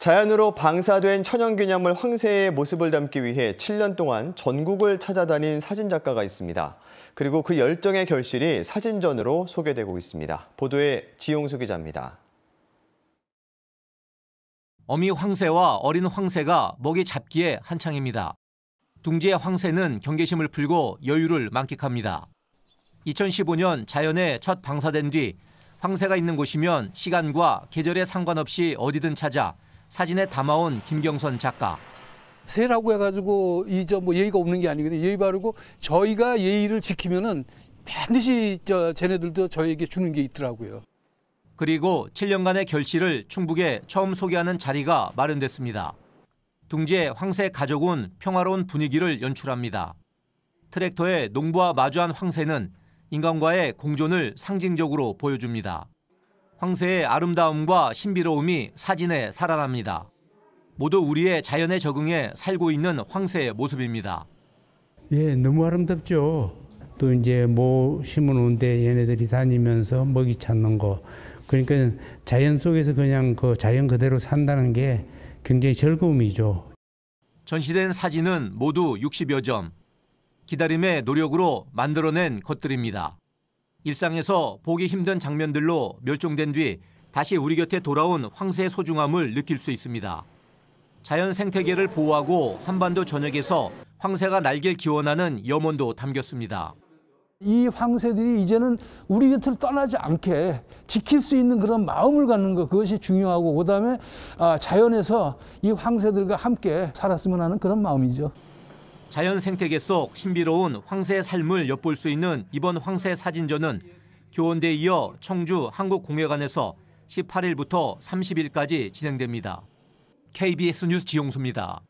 자연으로 방사된 천연기념물 황새의 모습을 담기 위해 7년 동안 전국을 찾아다닌 사진작가가 있습니다. 그리고 그 열정의 결실이 사진전으로 소개되고 있습니다. 보도에 지용수 기자입니다. 어미 황새와 어린 황새가 먹이 잡기에 한창입니다. 둥지의 황새는 경계심을 풀고 여유를 만끽합니다. 2015년 자연에 첫 방사된 뒤 황새가 있는 곳이면 시간과 계절에 상관없이 어디든 찾아 사진에 담아온 김경선 작가. 세라고 해가지고 이저 뭐 예의가 없는 게 아니거든요. 예의 바르고 저희가 예의를 지키면은 반드시 저 쟤네들도 저에게 주는 게 있더라고요. 그리고 7년간의 결실을 충북에 처음 소개하는 자리가 마련됐습니다. 둥지의 황새 가족은 평화로운 분위기를 연출합니다. 트랙터의 농부와 마주한 황새는 인간과의 공존을 상징적으로 보여줍니다. 황새의 아름다움과 신비로움이 사진에 살아납니다. 모두 우리의 자연에 적응해 살고 있는 황새의 모습입니다. 예, 너무 아름답죠. 또 이제 뭐심어놓데 얘네들이 다니면서 먹이 찾는 거. 그러니까 자연 속에서 그냥 그 자연 그대로 산다는 게 굉장히 즐거움이죠. 전시된 사진은 모두 60여 점. 기다림의 노력으로 만들어낸 것들입니다. 일상에서 보기 힘든 장면들로 멸종된 뒤 다시 우리 곁에 돌아온 황새의 소중함을 느낄 수 있습니다. 자연 생태계를 보호하고 한반도 전역에서 황새가 날길 기원하는 염원도 담겼습니다. 이 황새들이 이제는 우리 곁을 떠나지 않게 지킬 수 있는 그런 마음을 갖는 것 그것이 중요하고 그다음에 아, 자연에서 이 황새들과 함께 살았으면 하는 그런 마음이죠. 자연 생태계 속 신비로운 황새 삶을 엿볼 수 있는 이번 황새 사진전은 교원대에 이어 청주 한국공예관에서 18일부터 30일까지 진행됩니다. KBS 뉴스 지용수입니다.